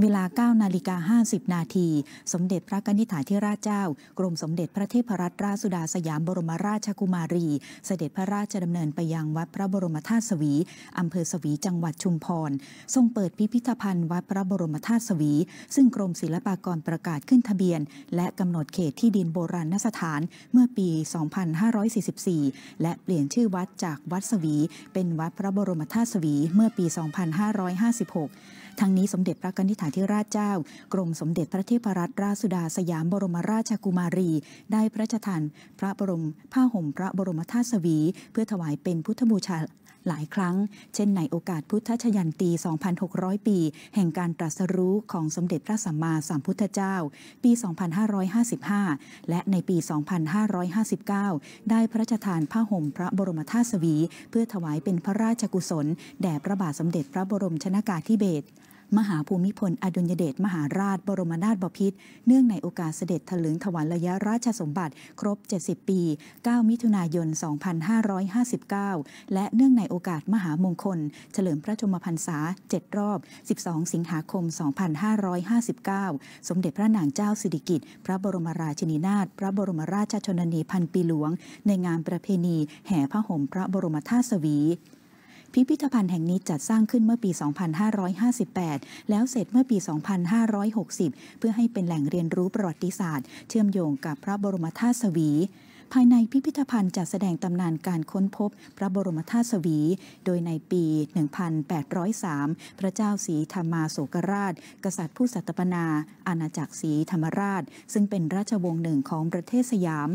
เวลา9นาฬิกา50นาทีสมเด็จพระกนิษฐาธิราชเจ้า กรมสมเด็จพระเทพรัตนราชสุดาสยามบรมราชกุมารี เสด็จพระราชดำเนินไปยังวัดพระบรมธาตุสวีอำเภอสวี จังหวัดชุมพรทรงเปิดพิพิธภัณฑ์ วัดพระบรมธาตุสวี ซึ่งกรมศิลปากรประกาศขึ้นทะเบียน และกำหนดเขตที่ดินโบราณสถานเมื่อปี 2544 และเปลี่ยนชื่อวัดจากวัดสวี เป็นวัดพระบรมธาตุสวี เมื่อปี 2556 ทั้งนี้สมเด็จพระกนิษถาธิราชเจ้ากรมสมเด็จพระเทพรัตนราชสุดาสยามบรมราชกุมารี ได้พระราชทานพระบรมผ้าห่มพระบรมธาตุสวี เพื่อถวายเป็นพุทธบูชาหลายครั้ง เช่นในโอกาสพุทธชยันตี 2,600 ปี แห่งการตรัสรู้ของสมเด็จพระสัมมาสัมพุทธเจ้า ปี 2,555 และในปี 2,559 ได้พระราชทานผ้าห่มพระบรมธาตุสวี เพื่อถวายเป็นพระราชกุศลแด่พระบาทสมเด็จพระบรมชนากาธิเบศรมหาภูมิพลอดุลยเดชมหาราชบรมนาถบพิตรเนื่องในโอกาสเสด็จถลึงถวัลยะราชสมบัติครบ 70 ปี 9 มิถุนายน 2559 และเนื่องในโอกาสมหามงคลเฉลิมพระชมพรรษา7 รอบ 12 สิงหาคม 2559 สมเด็จพระนางเจ้าสิริกิติ์พระบรมราชินีนาถพระบรมราชชนนีพันปีหลวงในงานประเพณี แห่พระห่มพระบรมธาตุสวีพิพิธภัณฑ์แห่งนี้จัดสร้างขึ้นเมื่อปี 2558 แล้วเสร็จเมื่อปี 2560 เพื่อให้เป็นแหล่งเรียนรู้ประวัติศาสตร์เชื่อมโยงกับพระบรมธาตุสวี ภายในพิพิธภัณฑ์จัดแสดงตำนานการค้นพบพระบรมธาตุสวี โดยในปี 1803 พระเจ้าสีธรรมาโศกราช กษัตริย์ผู้สัตปนาอาณาจักรสีธรรมราช ซึ่งเป็นราชวงศ์หนึ่งของประเทศสยาม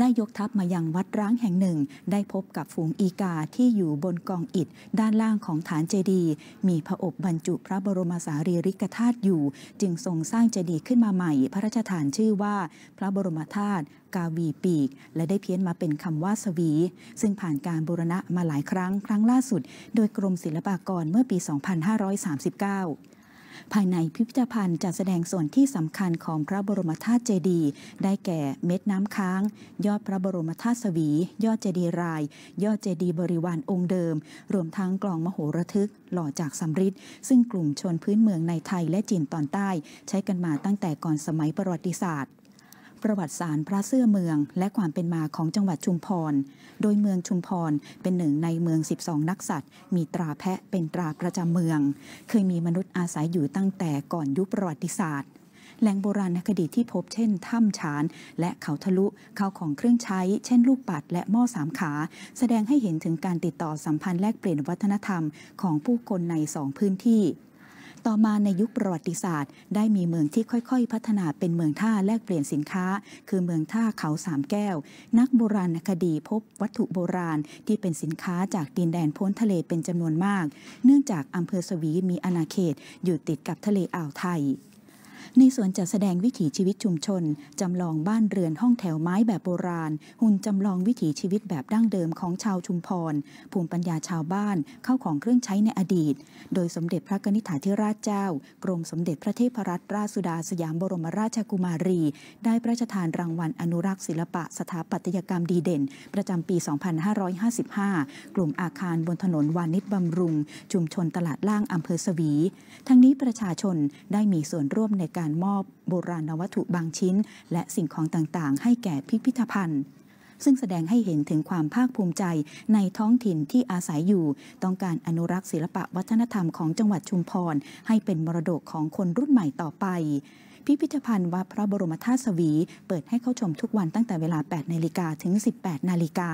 ได้ยกทัพมายังวัดร้างแห่งหนึ่งได้พบกับฝูงอีกาที่อยู่บนกองอิฐ ด้านล่างของฐานเจดีย์มีพระอบบรรจุพระบรมสารีริกธาตุอยู่ จึงทรงสร้างเจดีย์ขึ้นมาใหม่พระราชทานชื่อว่า พระบรมธาตุกาวีปีกและได้เพี้ยนมาเป็นคำว่าสวี ซึ่งผ่านการบูรณะมาหลายครั้งครั้งล่าสุด โดยกรมศิลปากรเมื่อปี 2539ภายในพิพิธภัณฑ์จัดแสดงส่วนที่สำคัญของพระบรมธาตุเจดีย์ได้แก่เม็ดน้ำค้าง ยอดพระบรมธาตุสวี ยอดเจดีย์ราย ยอดเจดีย์บริวารองค์เดิม รวมทั้งกล่องมโหระทึก หล่อจากสำริดซึ่งกลุ่มชนพื้นเมืองในไทยและจีนตอนใต้ ใช้กันมาตั้งแต่ก่อนสมัยประวัติศาสตร์ประวัติศาสตร์พระเสื้อเมือง และความเป็นมาของจังหวัดชุมพร โดยเมืองชุมพร เป็นหนึ่งในเมือง 12 นักสัตว์ มีตราแพะ เป็นตราประจำเมือง เคยมีมนุษย์อาศัยอยู่ตั้งแต่ก่อนยุคประวัติศาสตร์ แหล่งโบราณคดีที่พบเช่นถ้ำฉานและเขาทะลุ เข้าของเครื่องใช้ เช่นลูกปัดและหม้อสามขา แสดงให้เห็นถึงการติดต่อสัมพันธ์แลกเปลี่ยนวัฒนธรรมของผู้คนในสองพื้นที่ต่อมาในยุคประวัติศาสตร์ ได้มีเมืองที่ค่อยๆพัฒนาเป็นเมืองท่าแลกเปลี่ยนสินค้า คือเมืองท่าเขาสามแก้ว นักโบราณคดีพบวัตถุโบราณที่เป็นสินค้าจากดินแดนพ้นทะเลเป็นจำนวนมากเนื่องจากอำเภอสวีมีอาณาเขต อยู่ติดกับทะเลอ่าวไทยในส่วนจัดแสดงวิถีชีวิตชุมชน จำลองบ้านเรือนห้องแถวไม้แบบโบราณ หุ่นจำลองวิถีชีวิตแบบดั้งเดิมของชาวชุมพร ภูมิปัญญาชาวบ้านเข้าของเครื่องใช้ในอดีต โดยสมเด็จพระกนิษฐาธิราชเจ้า กรมสมเด็จพระเทพรัตนราชสุดาสยามบรมราชกุมารี ได้พระราชทานรางวัลอนุรักษ์ศิลปะสถาปัตยกรรมดีเด่น ประจำปี 2555 กลุ่มอาคารบนถนนวานิชบำรุง ชุมชนตลาดล่างอำเภอสวี ทั้งนี้ประชาชนได้มีส่วนร่วมในการมอบโบราณวัตถุบางชิ้น และสิ่งของต่างๆ ให้แก่พิพิธภัณฑ์ ซึ่งแสดงให้เห็นถึงความภาคภูมิใจในท้องถิ่นที่อาศัยอยู่ ต้องการอนุรักษ์ศิลปะวัฒนธรรมของจังหวัดชุมพร ให้เป็นมรดกของคนรุ่นใหม่ต่อไป พิพิธภัณฑ์วัดพระบรมธาตุสวีเปิดให้เข้าชมทุกวันตั้งแต่เวลา 8นาฬิกาถึง 18นาฬิกา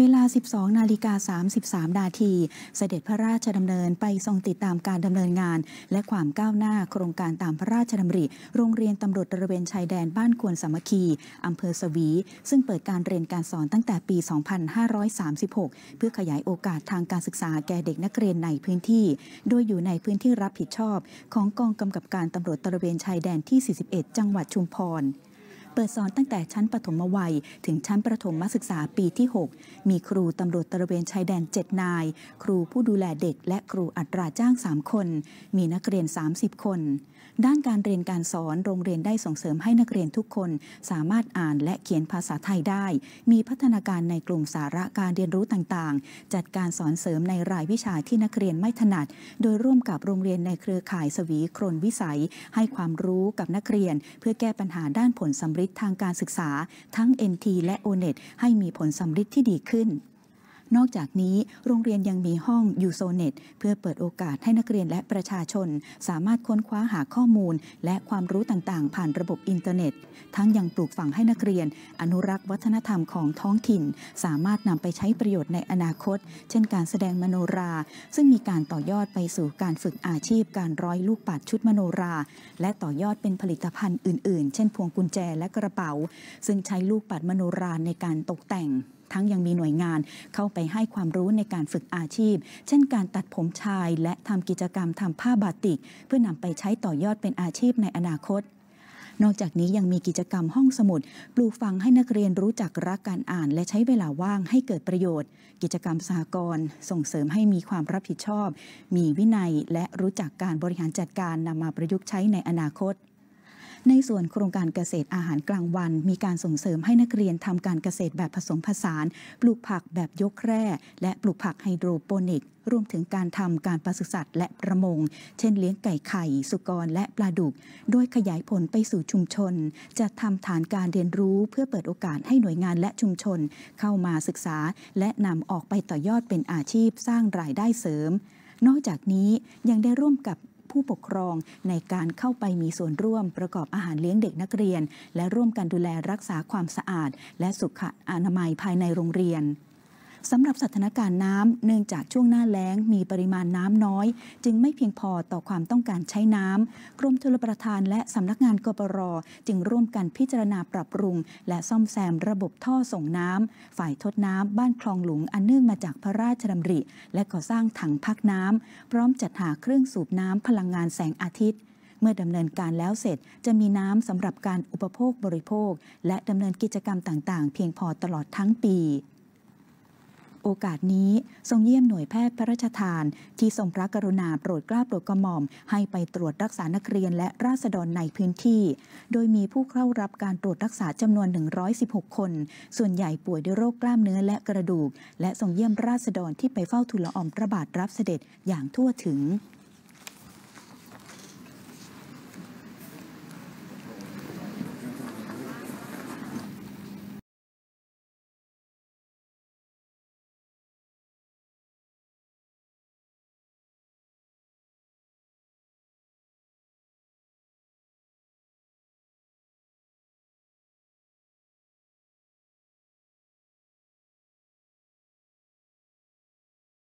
เวลา 12 นาฬิกา 33 นาที เสด็จพระราชดำเนินไปทรงติดตามการดำเนินงาน และความก้าวหน้าโครงการตามพระราชดำริ โรงเรียนตำรวจตระเวนชายแดนบ้านควนสามัคคีอำเภอสวี ซึ่งเปิดการเรียนการสอนตั้งแต่ปี 2536 เพื่อขยายโอกาสทางการศึกษาแก่เด็กนักเรียนในพื้นที่ โดยอยู่ในพื้นที่รับผิดชอบ ของกองกำกับการตำรวจตระเวนชายแดนที่ 41 จังหวัดชุมพรเปิดสอนตั้งแต่ชั้นปฐมวัย ถึงชั้นประถมศึกษาปีที่ 6 มีครูตำรวจตระเวนชายแดน7นาย ครูผู้ดูแลเด็ก และครูอัตราจ้าง 3 คน มีนักเรียน 30 คน ด้านการเรียนการสอนโรงเรียนได้ส่งเสริมให้นักเรียนทุกคน สามารถอ่านและเขียนภาษาไทยได้ มีพัฒนาการในกลุ่มสาระการเรียนรู้ต่างๆ จัดการสอนเสริมในรายวิชาที่นักเรียนไม่ถนัด โดยร่วมกับโรงเรียนในเครือข่ายสวีโครนวิสัย ให้ความรู้กับนักเรียน เพื่อแก้ปัญหาด้านผลสัมฤทางการศึกษาทั้ง NT และ o n e t ให้มีผลสำเฤทธิ์ที่ดีขึ้นนอกจากนี้ โรงเรียนยังมีห้องยูโซเน็ต เพื่อเปิดโอกาสให้นักเรียนและประชาชน สามารถค้นคว้าหาข้อมูล และความรู้ต่างๆ ผ่านระบบอินเทอร์เน็ต ทั้งยังปลูกฝังให้นักเรียน อนุรักษ์วัฒนธรรมของท้องถิ่น สามารถนำไปใช้ประโยชน์ในอนาคต เช่นการแสดงมโนรา ซึ่งมีการต่อยอดไปสู่การฝึกอาชีพ การร้อยลูกปัดชุดมโนราและต่อยอดเป็นผลิตภัณฑ์อื่นๆ เช่นพวงกุญแจและกระเป๋า ซึ่งใช้ลูกปัดมโนราในการตกแต่งทั้งยังมีหน่วยงานเข้าไปให้ความรู้ในการฝึกอาชีพ เช่นการตัดผมชาย และทำกิจกรรมทำผ้าบาติก เพื่อนำไปใช้ต่อยอดเป็นอาชีพในอนาคต นอกจากนี้ยังมีกิจกรรมห้องสมุด ปลูกฝังให้นักเรียนรู้จักรักการอ่าน และใช้เวลาว่างให้เกิดประโยชน์ กิจกรรมสากลส่งเสริมให้มีความรับผิดชอบ มีวินัยและรู้จักการบริหารจัดการนำมาประยุกต์ใช้ในอนาคตในส่วนโครงการเกษตรอาหารกลางวัน มีการส่งเสริมให้นักเรียนทำการเกษตรแบบผสมผสาน ปลูกผักแบบยกแคร่ และปลูกผักไฮโดรโปนิกรวมถึงการทำการปศุสัตว์ และประมงเช่นเลี้ยงไก่ไข่ สุกรและปลาดุก โดยขยายผลไปสู่ชุมชน จะทำฐานการเรียนรู้เพื่อเปิดโอกาสให้หน่วยงานและชุมชน เข้ามาศึกษา และนำออกไปต่อยอดเป็นอาชีพสร้างรายได้เสริม นอกจากนี้ยังได้ร่วมกับผู้ปกครองในการเข้าไปมีส่วนร่วมประกอบอาหารเลี้ยงเด็กนักเรียน และร่วมกันดูแลรักษาความสะอาด และสุขอนามัยภายในโรงเรียนสำหรับสถานการณ์น้ำเนื่องจากช่วงหน้าแล้งมีปริมาณน้ำน้อย จึงไม่เพียงพอต่อความต้องการใช้น้ำ กรมชลประทานและสำนักงานกปรจึงร่วมกันพิจารณาปรับปรุง และซ่อมแซมระบบท่อส่งน้ำฝ่ายทดน้ำ บ้านคลองหลุงอันเนื่องมาจากพระราชดำริ และก่อสร้างถังพักน้ำพร้อมจัดหาเครื่องสูบน้ำพลังงานแสงอาทิตย์ เมื่อดำเนินการแล้วเสร็จ จะมีน้ำสำหรับการอุปโภคบริโภคและดำเนินกิจกรรมต่าง ๆ เพียงพอตลอดทั้งปีโอกาสนี้ ทรงเยี่ยมหน่วยแพทย์พระราชทานที่ทรงพระกรุณาโปรดกล้าโปรดกระหม่อม ให้ไปตรวจรักษานักเรียนและราษฎรในพื้นที่ โดยมีผู้เข้ารับการตรวจรักษาจำนวน 116 คน ส่วนใหญ่ป่วยด้วยโรคกล้ามเนื้อและกระดูก และทรงเยี่ยมราษฎรที่ไปเฝ้าทูลละอองพระบาทรับเสด็จอย่างทั่วถึง